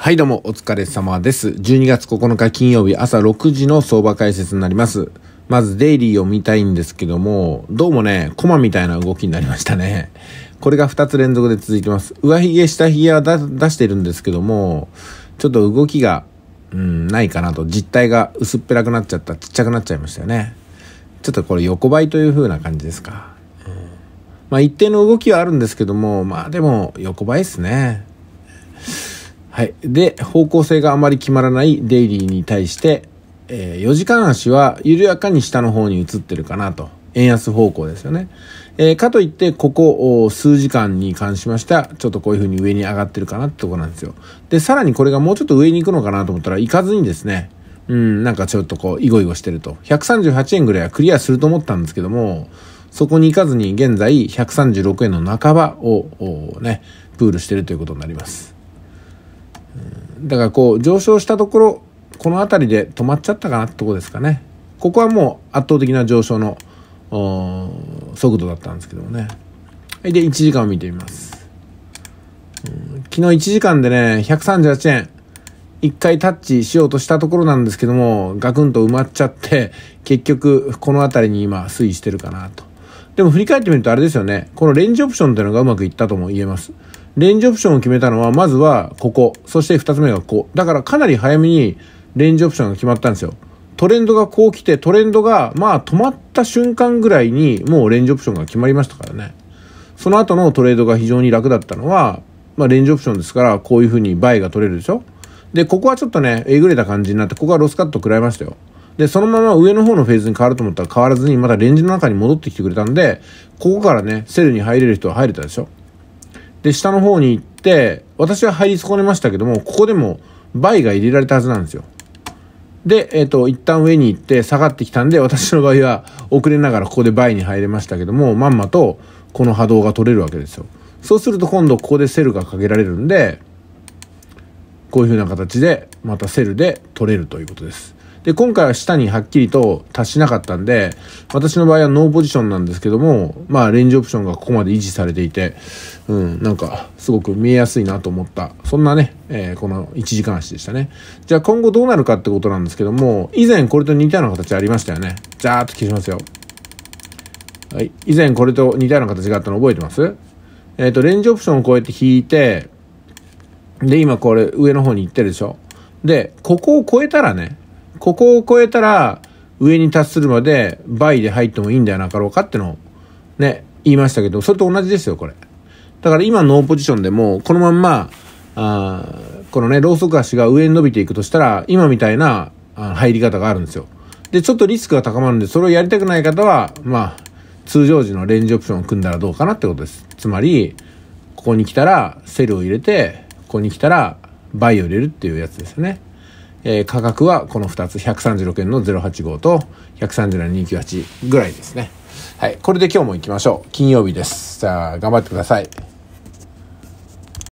はいどうもお疲れ様です。12月9日金曜日朝6時の相場解説になります。まずデイリーを見たいんですけども、どうもね、コマみたいな動きになりましたね。これが2つ連続で続いてます。上髭、下髭は出してるんですけども、ちょっと動きが、うん、ないかなと、実体が薄っぺらくなっちゃった、ちっちゃくなっちゃいましたよね。ちょっとこれ横ばいという風な感じですか。まあ一定の動きはあるんですけども、まあでも横ばいですね。はい。で、方向性があまり決まらないデイリーに対して、えー、4時間足は緩やかに下の方に移ってるかなと。円安方向ですよね。えー、かといって、ここ数時間に関しましては、ちょっとこういう風に上に上がってるかなってとこなんですよ。で、さらにこれがもうちょっと上に行くのかなと思ったら、行かずにですね、うん、なんかちょっとこう、イゴイゴしてると。138円ぐらいはクリアすると思ったんですけども、そこに行かずに現在136円の半ばをね、プールしてるということになります。だからこう上昇したところこの辺りで止まっちゃったかなってとこですかねここはもう圧倒的な上昇の速度だったんですけどもねで1時間を見てみます、昨日1時間でね138円1回タッチしようとしたところなんですけどもガクンと埋まっちゃって結局この辺りに今推移してるかなとでも振り返ってみるとあれですよねこのレンジオプションていうのがうまくいったとも言えますレンジオプションを決めたのは、まずはここ、そして2つ目がここ。だからかなり早めにレンジオプションが決まったんですよ。トレンドがこう来て、トレンドが、まあ止まった瞬間ぐらいに、もうレンジオプションが決まりましたからね。その後のトレードが非常に楽だったのは、まあレンジオプションですから、こういう風にバイが取れるでしょで、ここはちょっとね、えぐれた感じになって、ここはロスカット食らいましたよ。で、そのまま上の方のフェーズに変わると思ったら変わらずに、またレンジの中に戻ってきてくれたんで、ここからね、セルに入れる人は入れたでしょで、下の方に行って、私は入り損ねましたけども、ここでも倍が入れられたはずなんですよ。で、えっ、ー、と、一旦上に行って下がってきたんで、私の場合は遅れながらここで倍に入れましたけども、まんまとこの波動が取れるわけですよ。そうすると今度ここでセルがかけられるんで、こういう風な形で、またセルで取れるということです。で、今回は下にはっきりと達しなかったんで、私の場合はノーポジションなんですけども、まあ、レンジオプションがここまで維持されていて、うん、なんか、すごく見えやすいなと思った、そんなね、えー、この1時間足でしたね。じゃあ今後どうなるかってことなんですけども、以前これと似たような形ありましたよね。じゃーっと消しますよ。はい。以前これと似たような形があったの覚えてますえっ、ー、と、レンジオプションをこうやって引いて、で、今これ上の方に行ってるでしょ。で、ここを超えたらね、ここを超えたら、上に達するまで倍で入ってもいいんではなかろうかってのをね、言いましたけど、それと同じですよ、これ。だから今ノーポジションでも、このまんま、あこのね、ローソク足が上に伸びていくとしたら、今みたいな入り方があるんですよ。で、ちょっとリスクが高まるんで、それをやりたくない方は、まあ、通常時のレンジオプションを組んだらどうかなってことです。つまり、ここに来たらセルを入れて、ここに来たらバイを入れるっていうやつですよね。えー、価格はこの2つ136円の08 5と1 3 7 298ぐらいですねはいこれで今日も行きましょう金曜日ですじゃあ頑張ってください